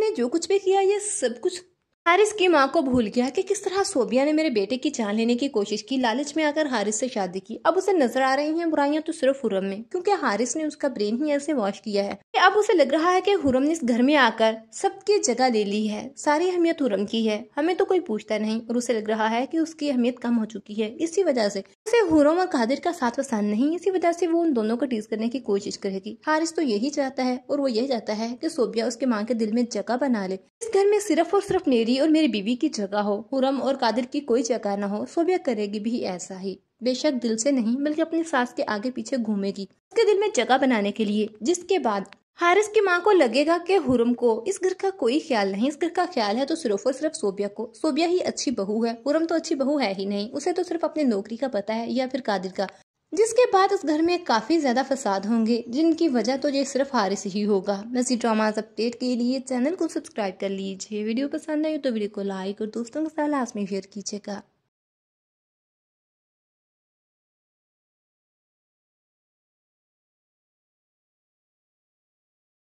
ने जो कुछ भी किया ये सब कुछ हारिस की माँ को भूल गया कि किस तरह सोबिया ने मेरे बेटे की जान लेने की कोशिश की लालच में आकर हारिस से शादी की अब उसे नजर आ रही हैं बुराइयां तो सिर्फ हुरम में क्योंकि हारिस ने उसका ब्रेन ही ऐसे वॉश किया है अब उसे लग रहा है कि हुरम ने इस घर में आकर सबकी जगह ले ली है सारी अहमियत हुरम की है हमें तो कोई पूछता नहीं और उसे लग रहा है की उसकी अहमियत कम हो चुकी है इसी वजह से उसे हुरम और कादिर का साथ पसंद नहीं इसी वजह से वो उन दोनों को टीज करने की कोशिश करेगी हारिस तो यही चाहता है और वो यही चाहता है की सोबिया उसके माँ के दिल में जगह बना ले इस घर में सिर्फ और सिर्फ मेरी मेरी और मेरी बीवी की जगह हो हुरम और कादिर की कोई जगह ना हो सोबिया तो करेगी भी ऐसा ही बेशक दिल से नहीं बल्कि अपनी सास के आगे पीछे घूमेगी उसके दिल में जगह बनाने के लिए जिसके बाद हारिस की माँ को लगेगा कि हुरम को इस घर का कोई ख्याल नहीं इस घर का ख्याल है तो सिर्फ और सिर्फ सोबिया को सोबिया ही अच्छी बहू है हुरम तो अच्छी बहू है ही नहीं उसे तो सिर्फ अपनी नौकरी का पता है या फिर कादिर का जिसके बाद उस घर में काफ़ी ज़्यादा फसाद होंगे जिनकी वजह तो ये सिर्फ हारिस ही होगा वैसी ड्रामाज अपडेट के लिए चैनल को सब्सक्राइब कर लीजिए वीडियो पसंद आई तो वीडियो को लाइक और दोस्तों के साथ लास्ट में शेयर कीजिएगा